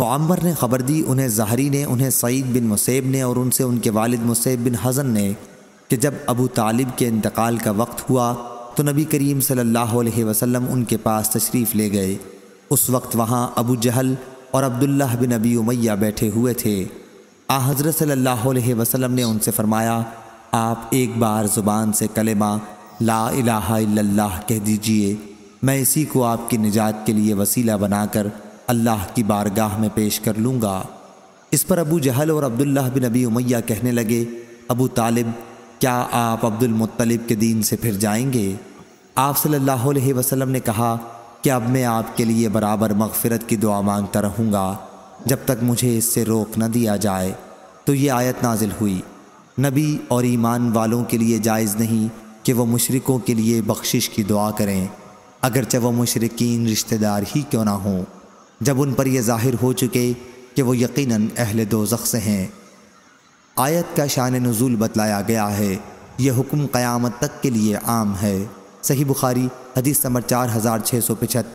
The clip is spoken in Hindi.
मम्मर ने ख़बर दी उन्हें जहरी ने उन्हें सईद बिन मुसैब ने और उनसे उनके वालिद मुसैब बिन हज़न ने कि जब अबू तालिब के इंतकाल का वक्त हुआ तो नबी करीम सल्लल्लाहु अलैहि वसल्लम उनके पास तशरीफ़ ले गए उस वक्त वहाँ अबू जहल और अब्दुल्ला बिन अबी उमैया बैठे हुए थे आ हज़रत सल्लल्लाहु अलैहि वसल्लम ने उनसे फ़रमाया आप एक बार ज़ुबान से कलेमा ला इलाहा इल्लल्लाह कह दीजिए मैं इसी को आपकी निजात के लिए वसीला बनाकर अल्लाह की बारगाह में पेश कर लूँगा इस पर अबू जहल और अब्दुल्ला बिन अबी उमैया कहने लगे अबू तालिब क्या आप अब्दुल मुत्तलिब के दीन से फिर जाएंगे आप सल्लल्लाहु अलैहि वसल्लम ने कहा कि अब मैं आपके लिए बराबर मगफरत की दुआ मांगता रहूँगा जब तक मुझे इससे रोक न दिया जाए तो ये आयत नाजिल हुई नबी और ईमान वालों के लिए जायज़ नहीं कि वह मशरक़ों के लिए बख्शिश की दुआ करें अगरचे वह मशरकिन रिश्तेदार ही क्यों ना हों जब उन पर यह ज़ाहिर हो चुके कि वो यकीनन अहल दोजख से हैं आयत का शान नजूल बतलाया गया है यह हुक्म क़यामत तक के लिए आम है सही बुखारी हदीस नंबर चार हज़ार छः सौ पिछहत्तर